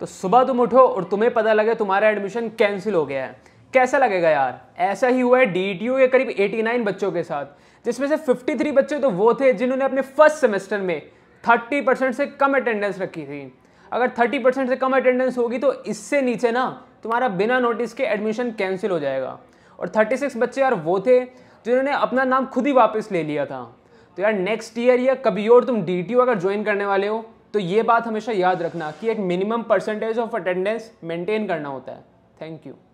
तो सुबह तुम उठो और तुम्हें पता लगे तुम्हारा एडमिशन कैंसिल हो गया है कैसा लगेगा यार ऐसा ही हुआ है डी के करीब 89 बच्चों के साथ जिसमें से 53 बच्चे तो वो थे जिन्होंने अपने फर्स्ट सेमेस्टर में 30 परसेंट से कम अटेंडेंस रखी थी अगर 30 परसेंट से कम अटेंडेंस होगी तो इससे नीचे ना तुम्हारा बिना नोटिस के एडमिशन कैंसिल हो जाएगा और 36 बच्चे यार वो थे जिन्होंने अपना नाम खुद ही वापस ले लिया था तो यार नेक्स्ट ईयर या कभी और तुम डी अगर ज्वाइन करने वाले हो तो ये बात हमेशा याद रखना कि एक minimum percentage of attendance maintain करना होता है थैंक यू